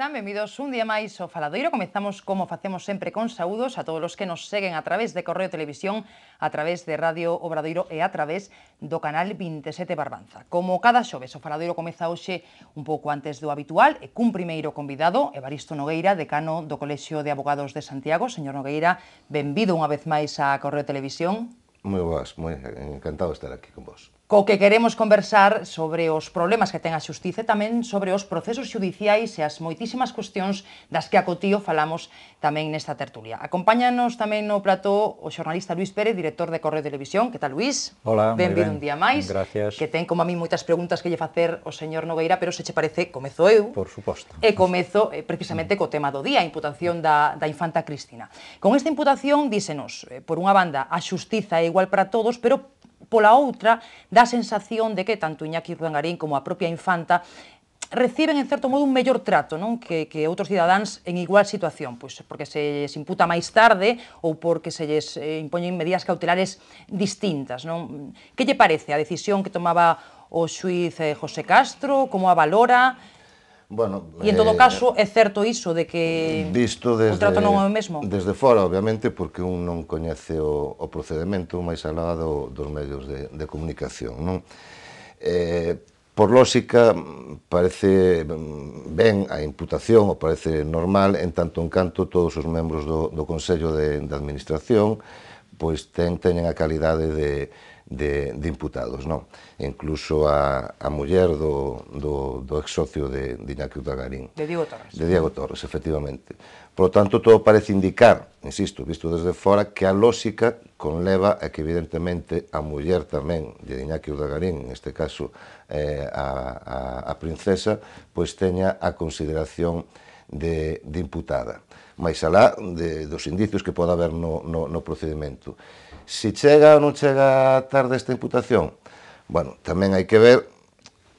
están? Benvidos un día máis ao Faladoiro. Comezamos como facemos sempre con saúdos a todos os que nos seguen a través de Correo Televisión, a través de Radio Obradoiro e a través do canal 27 Barbanza. Como cada xoves, o Faladoiro comeza hoxe un pouco antes do habitual e cun primeiro convidado, Evaristo Nogueira, decano do Colexio de Abogados de Santiago. Señor Nogueira, benvido unha vez máis a Correo Televisión. Moi boas, moi encantado de estar aquí con vos co que queremos conversar sobre os problemas que ten a xustiza e tamén sobre os procesos judiciais e as moitísimas cuestións das que a Cotío falamos tamén nesta tertulia. Acompáñanos tamén no plató o xornalista Luis Pérez, director de Correo Televisión. Que tal, Luis? Hola, Benvido ben. un día máis. Gracias. Que ten como a mí moitas preguntas que lle facer o señor Nogueira, pero se che parece, comezo eu. Por suposto. E comezo eh, precisamente co tema do día, a imputación da, da infanta Cristina. Con esta imputación, dísenos, eh, por unha banda, a xustiza é igual para todos, pero pola outra, dá sensación de que tanto Iñaki Ruangarín como a propia infanta reciben en certo modo un mellor trato non que, que outros cidadáns en igual situación, pois porque se lles imputa máis tarde ou porque se lles eh, impoñen medidas cautelares distintas. Non? Que lle parece a decisión que tomaba o xuiz eh, José Castro? Como a valora? Bueno, e en todo eh, caso é certo iso de que visto desde, o trato non é o mesmo? Desde fora, obviamente, porque un non coñece o, o procedimento máis alá do, dos medios de, de comunicación. Non? Eh, por lógica, parece ben a imputación, ou parece normal, en tanto en canto todos os membros do, do Consello de, de Administración pois ten, teñen a calidade de, de, de imputados, non? Incluso a, a muller do, do, do ex socio de, de Iñaki Utagarín. De Diego Torres. De Diego Torres, efectivamente. Por lo tanto, todo parece indicar, insisto, visto desde fora, que a lógica conleva a que, evidentemente, a muller tamén de Iñaki Udagarín, neste caso eh, a, a, a princesa, pois teña a consideración de, de imputada, máis alá de, dos indicios que poda haber no, no, no procedimento. Se chega ou non chega tarde esta imputación, bueno, tamén hai que ver,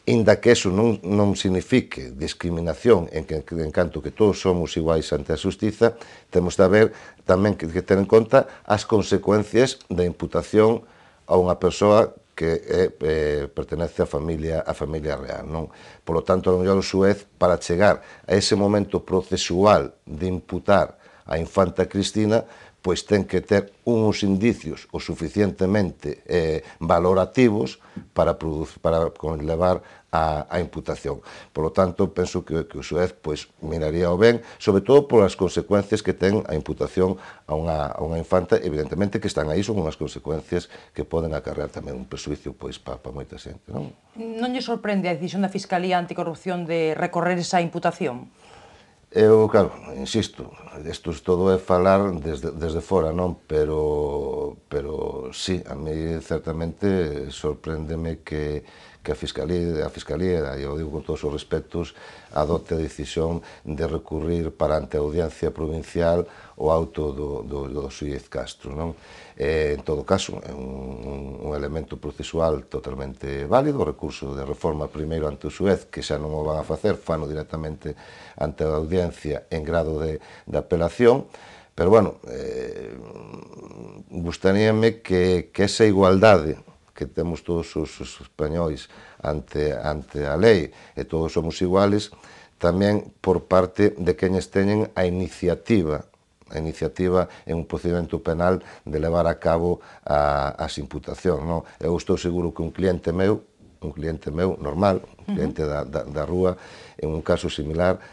inda que eso non, non signifique discriminación en, que, en canto que todos somos iguais ante a justiza, temos de ver tamén que, que ter en conta as consecuencias da imputación a unha persoa que é, eh, pertenece á familia a familia real, non? Por lo tanto, a mellor o suez, para chegar a ese momento procesual de imputar a infanta Cristina, pois ten que ter uns indicios o suficientemente eh, valorativos para, produc para levar a, a imputación. Por lo tanto, penso que, que o Suez pois, miraría o ben, sobre todo polas consecuencias que ten a imputación a unha, a unha infanta, evidentemente que están aí son unhas consecuencias que poden acarrear tamén un presuicio pois, para pa moita xente. Non? non lle sorprende a decisión da Fiscalía Anticorrupción de recorrer esa imputación? Eu, claro, insisto, isto todo é falar desde, desde fora, non? Pero, pero sí, a mí certamente sorpréndeme que que a Fiscalía, a Fiscalía e eu digo con todos os respectos, adopte a decisión de recurrir para ante a Audiencia Provincial o auto do, do, do Suíez Castro. Non? E, en todo caso, é un, un elemento procesual totalmente válido, o recurso de reforma primeiro ante o Suez, que xa non o van a facer, fano directamente ante a Audiencia en grado de, de apelación, Pero, bueno, eh, gustaríame que, que esa igualdade que temos todos os, os españois ante, ante a lei e todos somos iguales, tamén por parte de quenes teñen a iniciativa a iniciativa é un procedimento penal de levar a cabo a, as imputacións. Non? Eu estou seguro que un cliente meu, un cliente meu normal, un cliente uh -huh. da, da, da rúa, en un caso similar,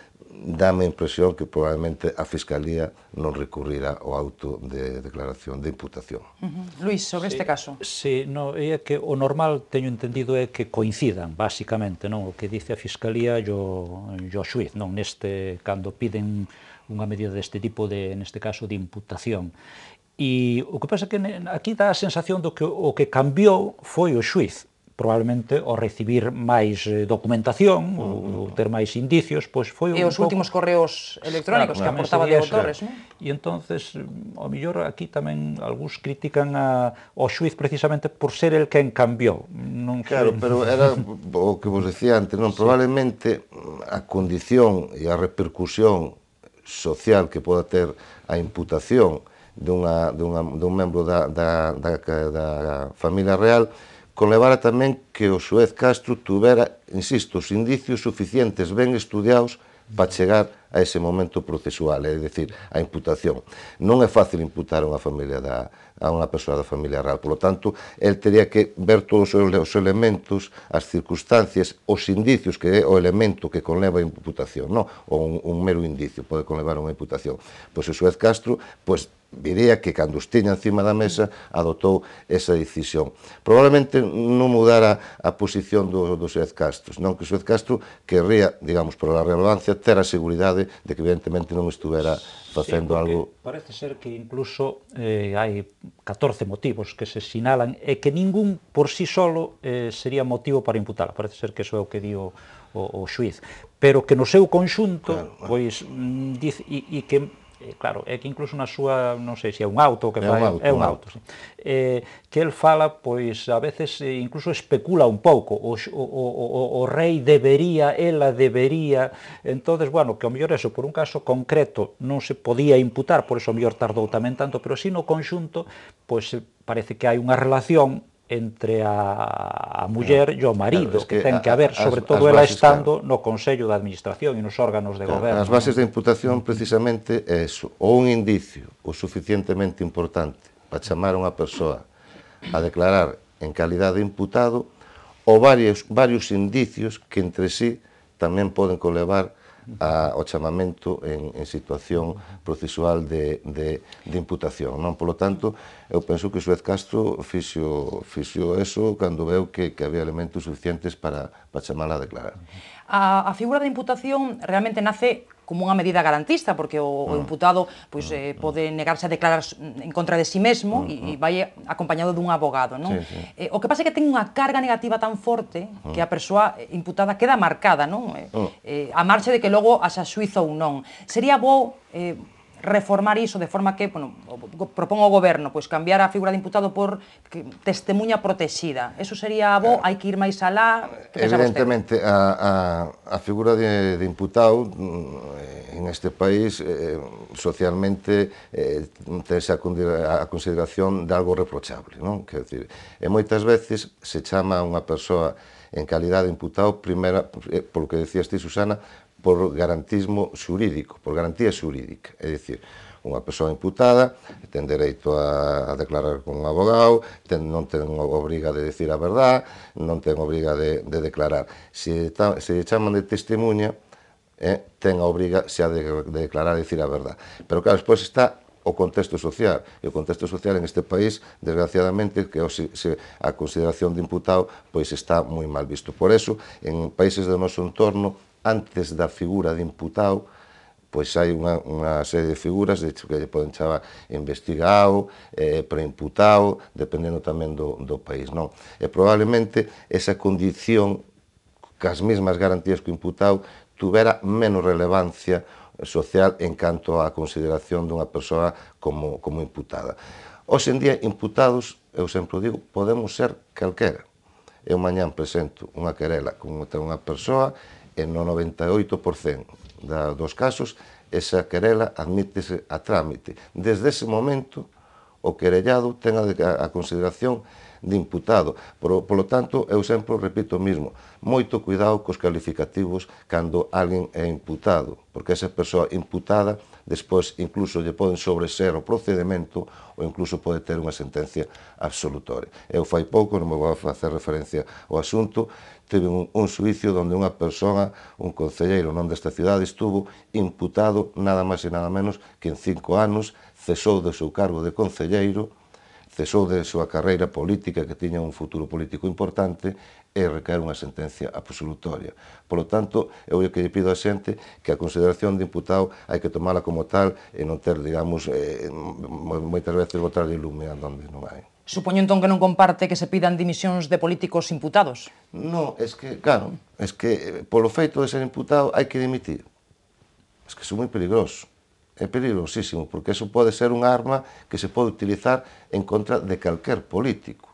dame a impresión que probablemente a Fiscalía non recurrirá ao auto de declaración de imputación. Uh -huh. Luís, sobre sí, este caso. Sí, no, é que o normal, teño entendido, é que coincidan, basicamente, non? o que dice a Fiscalía e o xuiz, non? Neste, cando piden unha medida deste tipo de, neste caso, de imputación. E o que pasa é que aquí dá a sensación do que o que cambiou foi o xuiz, probablemente ao recibir máis eh, documentación uh -huh. ou ter máis indicios, pois foi e os poco... últimos correos electrónicos claro, que aportaba Diego Torres, non? E entonces, ao mm, mellor aquí tamén algúns critican a, o xuiz precisamente por ser el quen cambiou. Non claro, sei... pero era o que vos decía antes, non? Sí. Probablemente a condición e a repercusión social que poda ter a imputación dunha, dunha, dun membro da, da, da, da familia real conlevara tamén que o Suez Castro tuvera, insisto, os indicios suficientes ben estudiados para chegar a ese momento procesual, é dicir, a imputación. Non é fácil imputar unha familia da, a unha persoa da familia real, Por lo tanto, el teria que ver todos os, os elementos, as circunstancias, os indicios que é o elemento que conleva a imputación, non? ou un, un mero indicio pode conlevar unha imputación. Pois o Suez Castro, pois diría que cando os tiña encima da mesa adoptou esa decisión. Probablemente non mudara a posición do, do Suez Castro, non que o Suez Castro querría, digamos, por a relevancia, ter a seguridade de que evidentemente non estuvera facendo sí, algo... Parece ser que incluso eh, hai 14 motivos que se sinalan e que ningún por sí solo eh, sería motivo para imputar. Parece ser que eso é o que di o, o, xuiz. Pero que no seu conxunto, claro, bueno. pois, mm, diz, e, e que Eh, claro, é que incluso na súa, non sei se é un auto que é un auto, é un auto, sí. eh, que el fala, pois a veces eh, incluso especula un pouco, o, o, o, o rei debería, ela debería, entonces, bueno, que o mellor eso, por un caso concreto, non se podía imputar, por eso o mellor tardou tamén tanto, pero si no conxunto, pois eh, parece que hai unha relación entre a, a muller claro, e o marido, claro, es que, que ten que haber, sobre as, todo as ela bases, estando claro. no Consello de Administración e nos órganos de claro, goberno. As bases da imputación precisamente é eso, ou un indicio o suficientemente importante para chamar a unha persoa a declarar en calidade de imputado ou varios, varios indicios que entre sí tamén poden colevar a, ao chamamento en, en situación procesual de, de, de imputación. Non Polo tanto, eu penso que Suez Castro fixo, fixo eso cando veu que, que había elementos suficientes para, para chamala a declarar. A, a figura da imputación realmente nace como unha medida garantista, porque o, o mm. imputado pois, mm. eh, pode negarse a declarar en contra de si sí mesmo mm, e, e vai acompañado dun abogado. Non? Sí, sí. Eh, o que pasa é que ten unha carga negativa tan forte que a persoa eh, imputada queda marcada, non? Eh, eh, a marxe de que logo asa suizo ou non. Sería bo eh, reformar iso de forma que, bueno, propón o goberno, pois cambiar a figura de imputado por testemunha protexida. Eso sería bo, hai que ir máis alá? Evidentemente, a, a, a figura de, de imputado eh, en este país eh, socialmente eh, tense a, a consideración de algo reprochable, non? Quer dizer, e moitas veces se chama a unha persoa en calidad de imputado, primera, eh, polo que decías ti, Susana, por garantismo xurídico, por garantía xurídica. É dicir, unha persoa imputada ten dereito a, a declarar con un abogado, ten, non ten obriga de decir a verdad, non ten obriga de, de declarar. Se, ta, se lle chaman de testemunha, eh, ten a obriga se de, de declarar e decir a verdad. Pero claro, despois está o contexto social. E o contexto social en este país, desgraciadamente, que se, se, a consideración de imputado pois está moi mal visto. Por eso, en países do noso entorno, antes da figura de imputado, pois hai unha, unha serie de figuras de que lle poden chamar investigado, eh, preimputado, dependendo tamén do, do país. Non? E probablemente esa condición cas mesmas garantías que o imputado tuvera menos relevancia social en canto á consideración dunha persoa como, como imputada. Hoxe en día, imputados, eu sempre digo, podemos ser calquera. Eu mañán presento unha querela con outra unha persoa e no 98% da, dos casos esa querela admítese a trámite. Desde ese momento o querellado ten a, a consideración de imputado. Por, por lo tanto, eu sempre repito o mismo, moito cuidado cos calificativos cando alguén é imputado, porque esa persoa imputada despois incluso lle poden sobreser o procedimento ou incluso pode ter unha sentencia absolutoria. Eu fai pouco, non me vou facer referencia ao asunto, teve un, un suicio donde unha persoa, un concelleiro non desta cidade, estuvo imputado nada máis e nada menos que en cinco anos, cesou do seu cargo de concelleiro, cesou de súa carreira política que tiña un futuro político importante e recaer unha sentencia absolutoria. Polo tanto, eu que lle pido a xente que a consideración de imputado hai que tomala como tal e non ter, digamos, eh, moitas veces botar de lume a donde non hai. Supoño entón que non comparte que se pidan dimisións de políticos imputados? Non, es que, claro, es que eh, polo feito de ser imputado hai que dimitir. Es que son moi peligroso é peligrosísimo, porque eso pode ser unha arma que se pode utilizar en contra de calquer político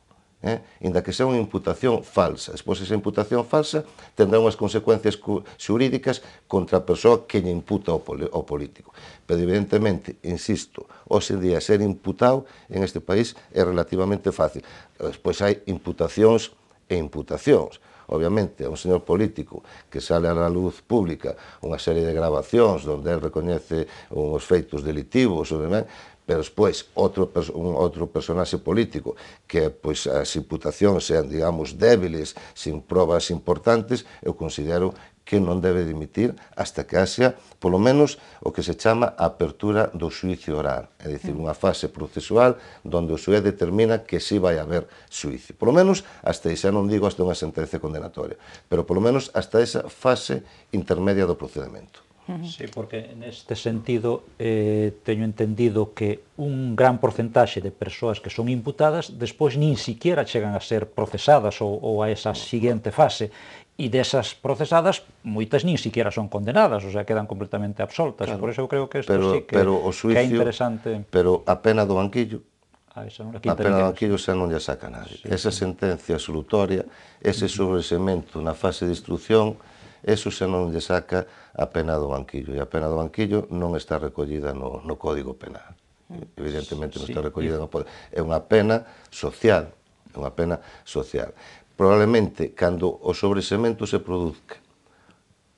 eh? inda que sea unha imputación falsa. Despois, esa imputación falsa tendrá unhas consecuencias xurídicas contra a persoa que lle imputa ao, pol político. Pero, evidentemente, insisto, hoxe día ser imputado en este país é relativamente fácil. Despois hai imputacións e imputacións obviamente, un señor político que sale a la luz pública unha serie de grabacións onde recoñece unhos feitos delitivos obviamente, pero despois outro, un outro personaxe político que pois, as imputacións sean, digamos, débiles, sin probas importantes, eu considero que non debe dimitir hasta que haxa, polo menos, o que se chama a apertura do suicio oral, é dicir, unha fase procesual onde o sué determina que si vai haber suicio. Polo menos, hasta esa, non digo hasta unha sentencia condenatoria, pero polo menos hasta esa fase intermedia do procedimento. Sí, porque neste sentido eh, teño entendido que un gran porcentaxe de persoas que son imputadas despois nin siquiera chegan a ser procesadas ou, ou a esa siguiente fase e desas procesadas moitas nin siquiera son condenadas, o sea, quedan completamente absoltas. Claro, por eso eu creo que isto pero, sí que, pero o suicio, que é interesante. Pero a pena do banquillo A, ah, esa non a pena do banquillo xa non lle saca nadie. Sí, esa sentencia absolutoria, ese sobresemento na fase de instrucción, eso se non lle saca a pena do banquillo. E a pena do banquillo non está recollida no, no Código Penal. Mm. Evidentemente non está recollida no Código É unha pena social, é unha pena social. Probablemente, cando o sobresemento se produzca,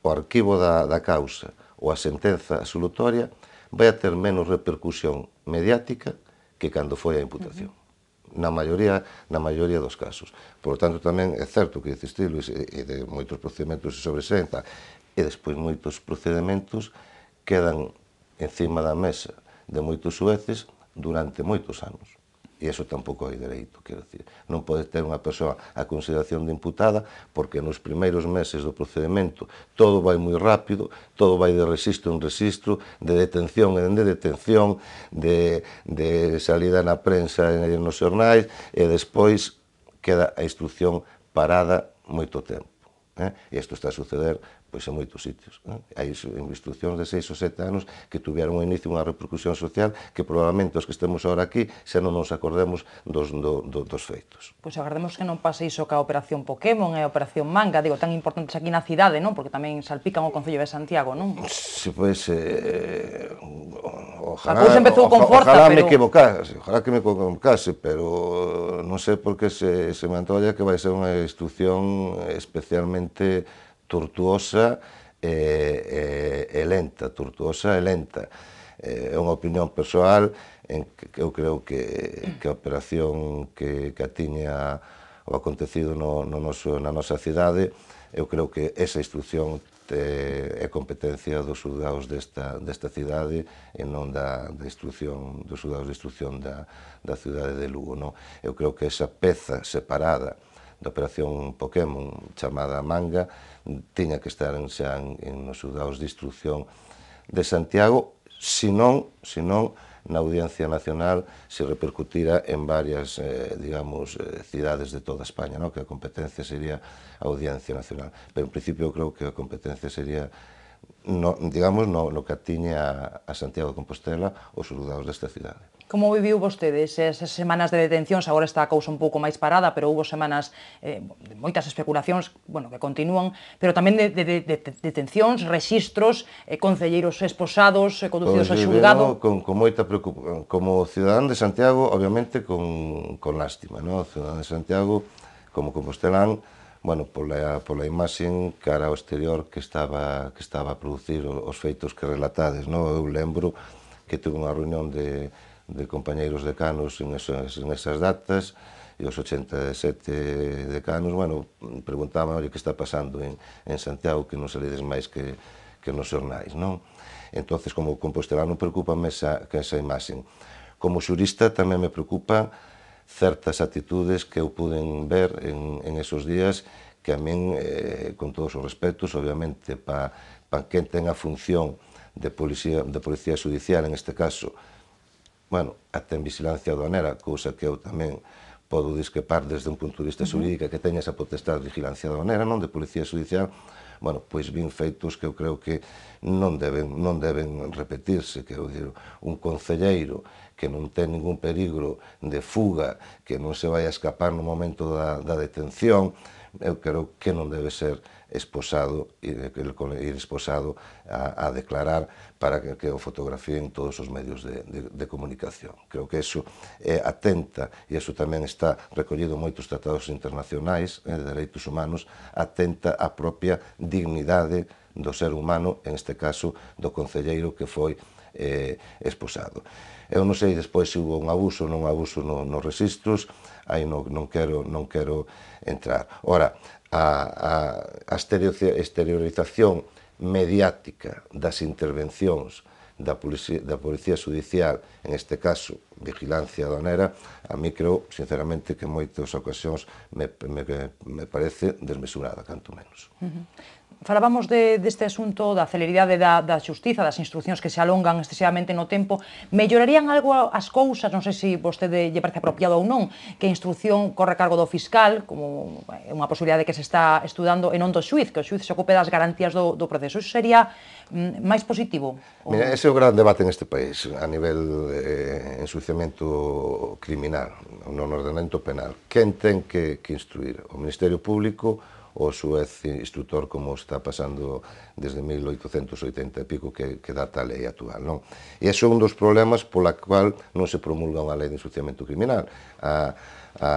o arquivo da, da causa ou a sentenza absolutoria vai a ter menos repercusión mediática que cando foi a imputación. Uh -huh na maioría na maioría dos casos. Por lo tanto, tamén é certo que ti, Luis, e de moitos procedimentos se sobresenta, e despois moitos procedimentos quedan encima da mesa de moitos sueces durante moitos anos. E eso tampouco hai dereito, quero dicir. Non pode ter unha persoa a consideración de imputada porque nos primeiros meses do procedimento todo vai moi rápido, todo vai de resisto en resisto, de detención en de detención, de, de salida na prensa e nos xornais, e despois queda a instrucción parada moito tempo. Eh? E isto está a suceder pois en moitos sitios. Non? Hai instruccións de seis ou sete anos que tuvieron un inicio unha repercusión social que probablemente os que estemos ahora aquí xa non nos acordemos dos, do, do, dos feitos. Pois agardemos que non pase iso ca Operación Pokémon e a Operación Manga, digo, tan importantes aquí na cidade, non? Porque tamén salpican o Concello de Santiago, non? Si, pois, eh, ojalá, a empezou con forza, ojalá pero... me equivocase, ojalá que me equivocase, pero non sei por que se, se me antolla que vai ser unha instrucción especialmente tortuosa e, e, e lenta, tortuosa e lenta. É unha opinión persoal en que eu creo que, que a operación que, que atiña o acontecido no, no noso, na nosa cidade, eu creo que esa instrucción te, é competencia dos xulgados desta, desta cidade e non da, da instrucción, dos xulgados de instrucción da, da cidade de Lugo. Non? Eu creo que esa peza separada da operación Pokémon chamada Manga tiña que estar en, xa en, os nos xudados de instrucción de Santiago, senón, senón na Audiencia Nacional se repercutira en varias, eh, digamos, eh, cidades de toda España, no? que a competencia sería a Audiencia Nacional. Pero en principio creo que a competencia sería no, digamos, no, no que atiñe a, a Santiago de Compostela os soldados desta cidade. Como viviu vostedes esas semanas de detencións? Agora está a cousa un pouco máis parada, pero houve semanas eh, de moitas especulacións bueno, que continúan, pero tamén de, de, de, de detencións, registros, eh, concelleiros esposados, eh, conducidos pues, pois a xulgado... Con, con moita preocupación. Como cidadán de Santiago, obviamente, con, con lástima. ¿no? Cidadán de Santiago, como compostelán, bueno, pola, pola imaxen cara ao exterior que estaba, que estaba a producir os feitos que relatades. No? Eu lembro que tuve unha reunión de, de compañeiros decanos en, esas, en esas datas, e os 87 decanos, bueno, preguntaban, oi, que está pasando en, en Santiago, que non salides máis que, que nos xornais, non? Entonces, como compostelano, preocupame esa, que esa imaxen. Como xurista tamén me preocupa certas actitudes que eu puden ver en, en esos días que a min, eh, con todos os respetos, obviamente, pa, pa quen ten a función de policía, de policía judicial, en este caso, bueno, até en vigilancia aduanera, cousa que eu tamén podo discrepar desde un punto de vista xurídica que teña esa potestade de vigilancia aduanera, non de policía judicial, bueno, pois vin feitos que eu creo que non deben, non deben repetirse, eu digo, un concelleiro que non ten ningún perigro de fuga, que non se vai a escapar no momento da, da detención, eu creo que non debe ser esposado ir, ir esposado a, a declarar para que, que o fotografíen todos os medios de, de, de comunicación. Creo que eso é atenta, e eso tamén está recollido en moitos tratados internacionais eh, de dereitos humanos, atenta a propia dignidade do ser humano, en este caso do concelleiro que foi eh, esposado. Eu non sei despois se hubo un abuso ou non abuso no, nos registros, aí non, non, quero, non quero entrar. Ora, a, a, a exteriorización mediática das intervencións da policía, da policía judicial, en este caso, vigilancia donera, a mí creo, sinceramente, que en moitas ocasións me, me, me parece desmesurada, canto menos. Uh -huh falábamos de, deste asunto da celeridade da, da xustiza, das instruccións que se alongan excesivamente no tempo, mellorarían algo as cousas, non sei se vostede lle parece apropiado ou non, que a instrucción corre a cargo do fiscal, como é unha posibilidade que se está estudando, e non do xuiz, que o xuiz se ocupe das garantías do, do proceso. Iso sería mm, máis positivo? Mira, ese é o gran debate neste país, a nivel eh, ensuciamento criminal, non ordenamento penal. Quen ten que, que instruir? O Ministerio Público o Suez instructor como está pasando desde 1880 e pico que, que data a lei actual. Non? E iso é un dos problemas pola cual non se promulga unha lei de ensuciamento criminal. A, a,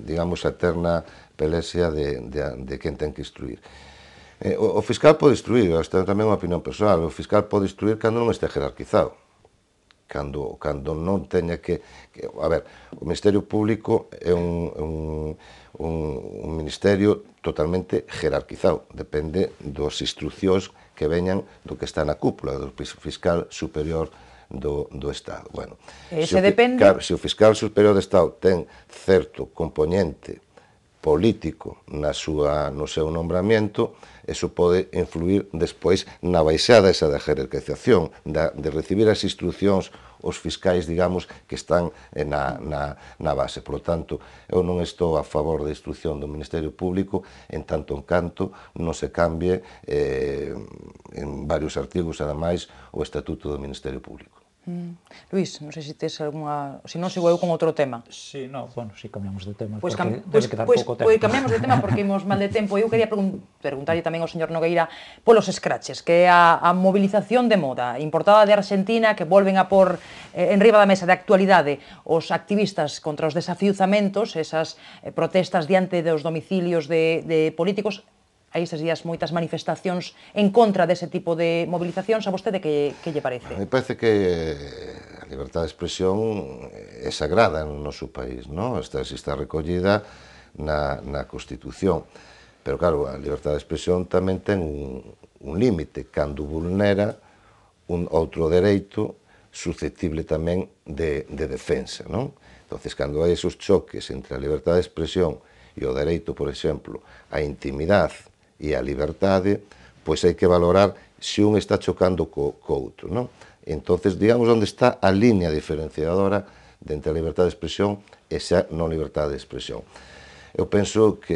digamos, a eterna pelexia de, de, de quen ten que instruir. Eh, o, o fiscal pode instruir, esta tamén unha opinión personal, o fiscal pode instruir cando non este jerarquizado cando, cando non teña que, que... A ver, o Ministerio Público é un, un, un, un ministerio totalmente jerarquizado, depende dos instruccións que veñan do que está na cúpula, do fiscal superior do, do Estado. Bueno, Ese se, o, depende... Claro, se o fiscal superior do Estado ten certo componente político na súa, no seu nombramiento, eso pode influir despois na baixada esa da jerarquización, da, de recibir as instruccións os fiscais, digamos, que están eh, na, na, na base. Por lo tanto, eu non estou a favor da instrucción do Ministerio Público en tanto en canto non se cambie eh, en varios artigos, ademais, o Estatuto do Ministerio Público. Mm. Luís, non sei se tes alguna... Se non, sigo eu con outro tema. Sí, no, bueno, si sí, cambiamos de tema, pois pues cam... pues, pois, pois, pues, pouco pois tempo. Pois pues, cambiamos de tema porque imos mal de tempo. Eu quería pregun preguntarlle tamén ao señor Nogueira polos scratches, que é a, a mobilización de moda importada de Argentina que volven a por eh, en riba da mesa de actualidade os activistas contra os desafiuzamentos, esas eh, protestas diante dos domicilios de, de políticos hai estes días moitas manifestacións en contra dese tipo de movilizacións, a vostede que, que lle parece? Me parece que eh, a liberdade de expresión eh, é sagrada no noso país, non? Está, está recollida na, na Constitución. Pero claro, a liberdade de expresión tamén ten un, un límite cando vulnera un outro dereito susceptible tamén de, de defensa, non? Entonces, cando hai esos choques entre a liberdade de expresión e o dereito, por exemplo, á intimidade e a liberdade, pois hai que valorar se un está chocando co, co outro. Non? entonces digamos onde está a liña diferenciadora dentre a liberdade de expresión e xa non liberdade de expresión. Eu penso que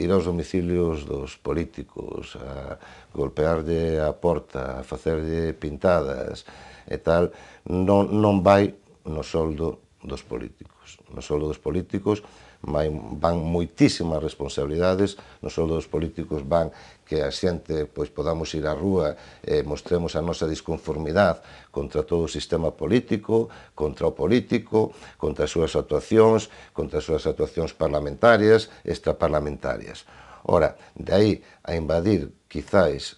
ir aos domicilios dos políticos, a golpearlle a porta, a facerlle pintadas e tal, non, non vai no soldo dos políticos. No soldo dos políticos vai, van moitísimas responsabilidades, no só dos políticos van que a xente pois podamos ir á rúa e eh, mostremos a nosa disconformidade contra todo o sistema político, contra o político, contra as súas actuacións, contra as súas actuacións parlamentarias, extraparlamentarias. Ora, de aí a invadir quizáis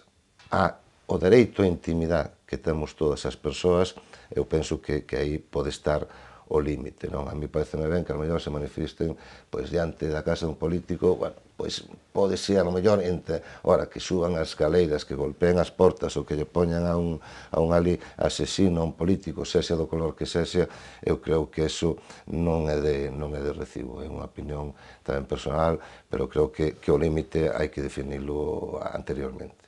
a o dereito á intimidade que temos todas as persoas, eu penso que, que aí pode estar o límite. Non? A mí me ben que a mellor se manifiesten pois, diante da casa dun político, bueno, pois pode ser a mellor entre, ora, que suban as caleiras, que golpeen as portas ou que lle poñan a un, a un ali asesino, a un político, sexa do color que sexa, eu creo que eso non é de, non é de recibo, é unha opinión tamén personal, pero creo que, que o límite hai que definirlo anteriormente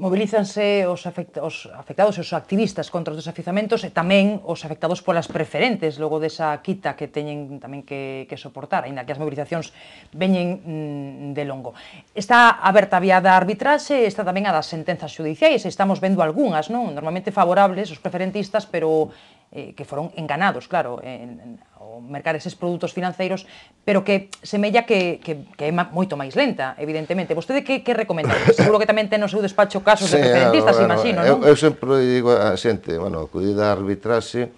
mobilízanse os, afect os afectados e os activistas contra os desafizamentos e tamén os afectados polas preferentes logo desa quita que teñen tamén que, que soportar, aínda que as mobilizacións veñen mm, de longo. Está aberta a vía da arbitraxe, está tamén a das sentenzas judiciais, estamos vendo algunhas, non? normalmente favorables os preferentistas, pero eh, que foron enganados, claro, en, en, o mercar eses produtos financeiros, pero que semella que, que, que é moito máis lenta, evidentemente. Vostede que, que recomenda? Seguro que tamén ten no seu despacho casos sí, de preferentistas, bueno, imagino, eu, non? Eu sempre digo a xente, bueno, acudir a arbitraxe,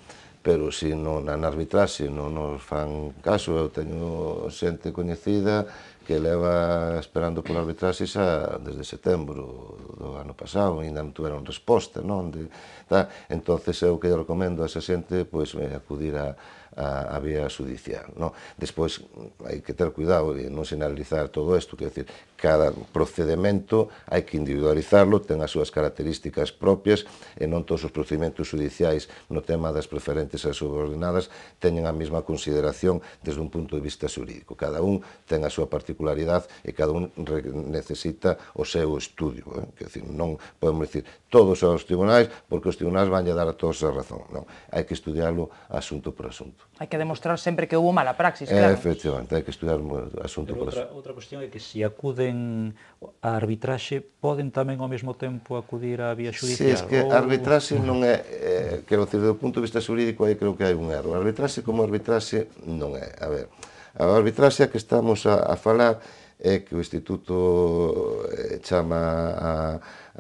pero se non na arbitraxe non nos fan caso, eu teño xente coñecida que leva esperando pola arbitraxe xa desde setembro do ano pasado, ainda non tuveron resposta, non? De, tá? entonces eu que recomendo a esa xente pois, eh, acudir a, a, a vía judicial. No? Despois, mm, hai que ter cuidado de non sinalizar todo isto, quer dizer, cada procedimento hai que individualizarlo, ten as súas características propias, e non todos os procedimentos judiciais no tema das preferentes e subordinadas teñen a mesma consideración desde un punto de vista xurídico. Cada un ten a súa particularidade e cada un necesita o seu estudio. Eh? Quer dizer, non podemos dicir todos aos tribunais, porque os tribunais van a dar a todos a razón. Non, hai que estudiarlo asunto por asunto. Hai que demostrar sempre que houve mala praxis, eh, claro. É, efectivamente, hai que estudar o asunto. Pero outra, outra cuestión é que se acuden a arbitraxe, poden tamén ao mesmo tempo acudir á vía judicial? Si, sí, é que ou... arbitraxe non é, é eh, quero dicir, do punto de vista jurídico, aí creo que hai un erro. Arbitraxe como arbitraxe non é. A ver, a arbitraxe a que estamos a, a falar é que o Instituto eh, chama a,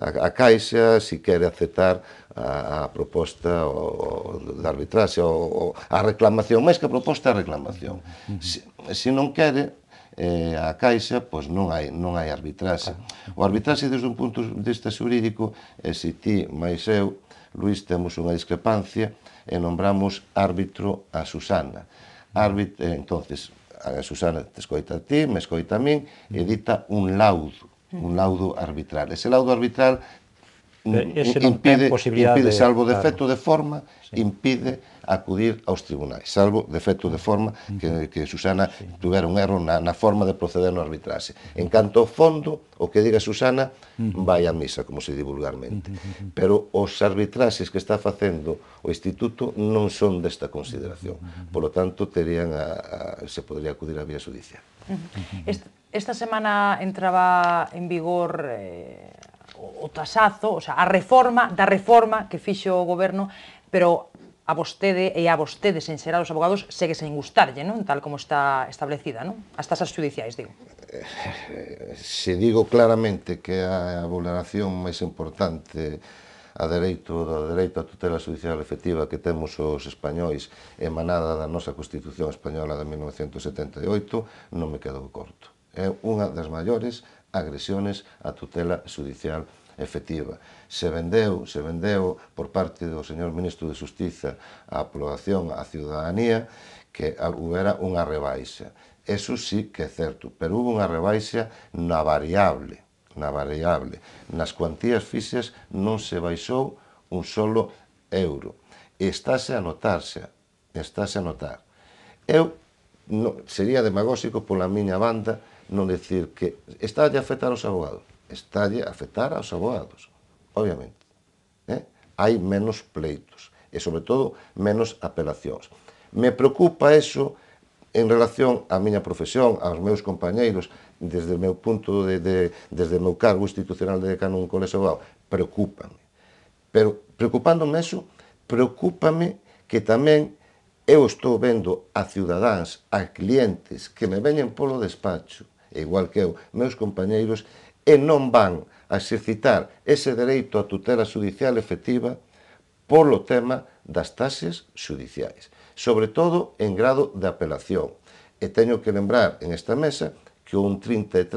a, a Caixa se quere aceptar a, a proposta o, o, da arbitraxe, o, o, a reclamación, máis que a proposta a reclamación. Se, se non quere, eh, a Caixa, pois non hai, non hai arbitraxe. O arbitraxe desde un punto de vista xurídico, é se ti máis eu, Luís, temos unha discrepancia e nombramos árbitro a Susana. Árbitro, eh, entonces, a Susana te escoita a ti, me escoita a min, edita un laudo, un laudo arbitral. Ese laudo arbitral Ese non impide, impide de, salvo claro. defecto de forma, sí. impide acudir aos tribunais, salvo defecto de forma que, que Susana sí. tuvera un erro na, na forma de proceder no arbitraxe. En canto ao fondo, o que diga Susana vai a misa, como se di vulgarmente. Pero os arbitraxes que está facendo o Instituto non son desta consideración. Por lo tanto, terían a, a, se podría acudir a vía judicial. Esta semana entraba en vigor eh, o, tasazo, o sea, a reforma da reforma que fixo o goberno, pero a vostede e a vostedes en xeral os abogados segue sen gustarlle, non? Tal como está establecida, non? As tasas judiciais, digo. Eh, se digo claramente que a vulneración máis importante a dereito do dereito a tutela judicial efectiva que temos os españois emanada da nosa Constitución Española de 1978 non me quedou corto. É unha das maiores agresiones á tutela judicial efectiva. Se vendeu, se vendeu por parte do señor ministro de Justiza a aprobación á ciudadanía que houbera unha rebaixa. Eso sí que é certo, pero hubo unha rebaixa na variable, na variable. Nas cuantías fixas non se baixou un solo euro. Estáse a notarse, estáse a notar. Eu no, sería demagóxico pola miña banda non decir que está a afectar aos abogados, está a afectar aos abogados, obviamente. Eh? Hai menos pleitos e, sobre todo, menos apelacións. Me preocupa eso en relación á miña profesión, aos meus compañeiros, desde o meu punto de, de desde o meu cargo institucional de decano un colexo abogado, preocupame. Pero preocupándome eso, preocúpame que tamén eu estou vendo a ciudadáns, a clientes que me veñen polo despacho igual que eu, meus compañeiros, e non van a exercitar ese dereito a tutela judicial efectiva polo tema das taxes judiciais, sobre todo en grado de apelación. E teño que lembrar en esta mesa que un 33%,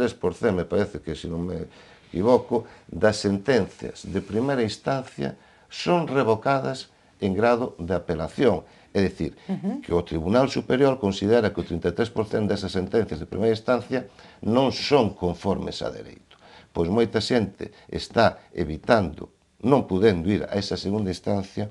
me parece que se non me equivoco, das sentencias de primeira instancia son revocadas en grado de apelación. É dicir, uh -huh. que o Tribunal Superior considera que o 33% desas sentencias de primeira instancia non son conformes a dereito. Pois moita xente está evitando, non podendo ir a esa segunda instancia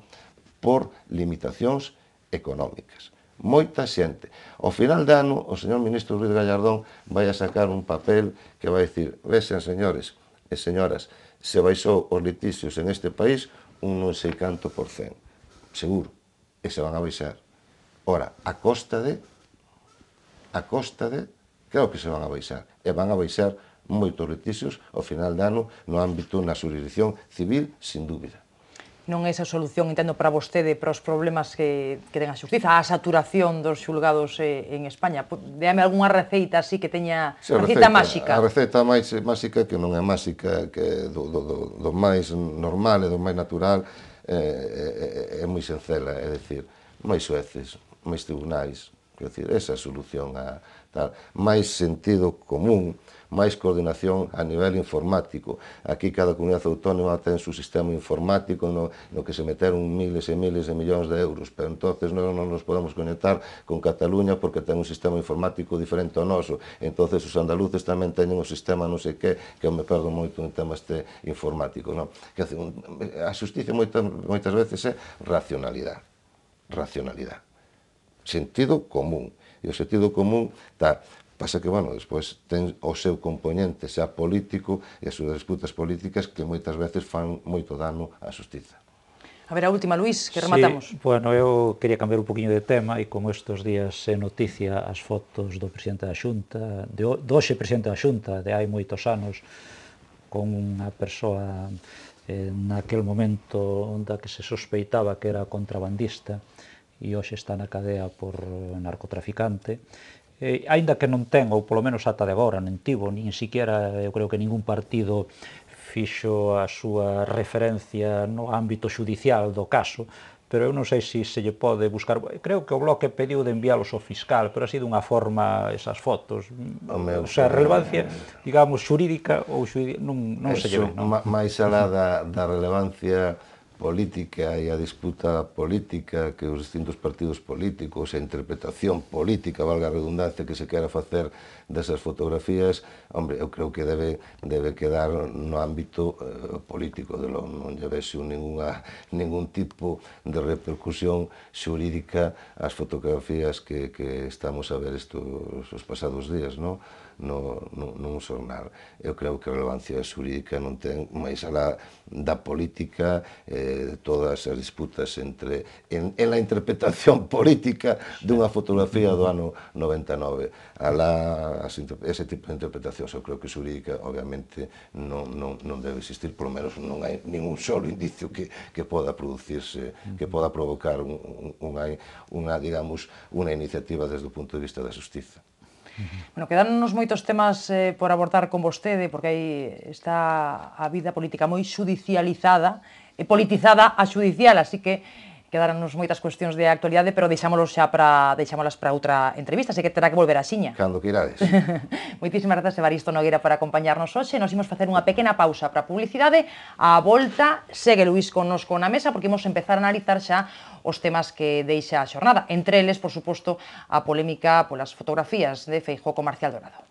por limitacións económicas. Moita xente. Ao final de ano, o señor ministro Ruiz Gallardón vai a sacar un papel que vai dicir, vexen señores e señoras, se baixou os litixios en este país un non sei canto por cento. Seguro e se van a baixar. Ora, a costa de a costa de claro que se van a baixar e van a baixar moitos litixios ao final de ano no ámbito na xurisdicción civil, sin dúbida non é esa solución, entendo, para vostede, para os problemas que, que ten a xustiza, a saturación dos xulgados eh, en España. Déame algunha receita así que teña sí, a receita, receita máxica. A receita máis máxica, que non é máxica, que do, do, do, do máis normal e do máis natural, é, é, é moi sencela, é dicir, máis sueces, máis tribunais, é decir, esa solución a tal, máis sentido común, máis coordinación a nivel informático. Aquí cada comunidade autónoma ten su sistema informático no, no que se meteron miles e miles de millóns de euros, pero entonces non, non nos podemos conectar con Cataluña porque ten un sistema informático diferente ao noso. Entonces os andaluces tamén teñen un sistema non sei que, que eu me perdo moito en temas este informático. No? Que, a justicia moitas, moitas veces é racionalidade. Racionalidade. Sentido común. E o sentido común está Pasa que, bueno, despois ten o seu componente xa político e as súas disputas políticas que moitas veces fan moito dano á justiza. A ver, a última, Luís, que rematamos. Sí, bueno, eu quería cambiar un poquinho de tema e como estes días se noticia as fotos do presidente da Xunta, de, do hoxe presidente da Xunta, de hai moitos anos, con unha persoa en eh, naquel momento onde que se sospeitaba que era contrabandista e hoxe está na cadea por eh, narcotraficante, eh, aínda que non ten, ou polo menos ata de agora, non tivo, nin siquiera, eu creo que ningún partido fixo a súa referencia no ámbito judicial do caso, pero eu non sei se se lle pode buscar... Creo que o Bloque pediu de enviálos ao fiscal, pero ha sido unha forma esas fotos. meu, o sea, relevancia, eh, digamos, xurídica ou xurídica, non, non Eso, se lle ve. Non? Máis alá da, da relevancia política e a disputa política que os distintos partidos políticos, a interpretación política, valga a redundancia, que se quera facer desas fotografías, hombre, eu creo que debe, debe quedar no ámbito eh, político, de lo, non lle vexo ninguna, ningún tipo de repercusión xurídica ás fotografías que, que estamos a ver estos os pasados días, non? no, no, nun xornal. Eu creo que a relevancia xurídica non ten máis alá da política, eh, todas as disputas entre en, en la interpretación política dunha fotografía do ano 99. Alá as, ese tipo de interpretación, eu creo que xurídica obviamente non, non, non debe existir, polo menos non hai ningún solo indicio que, que poda producirse, que poda provocar un, un, unha, unha, digamos, unha iniciativa desde o punto de vista da justiza. Bueno, quedannos moitos temas eh, por abordar con vostede, porque aí está a vida política moi judicializada, e politizada a judicial, así que quedáronnos moitas cuestións de actualidade, pero deixámolos xa para deixámolas para outra entrevista, así que terá que volver a Xiña. Cando queirades. Moitísimas grazas Evaristo Nogueira por acompañarnos hoxe. Nos imos facer unha pequena pausa para publicidade. A volta segue Luís connosco na mesa porque imos empezar a analizar xa os temas que deixa a xornada. Entre eles, por suposto, a polémica polas fotografías de Feijó comercial Dorado.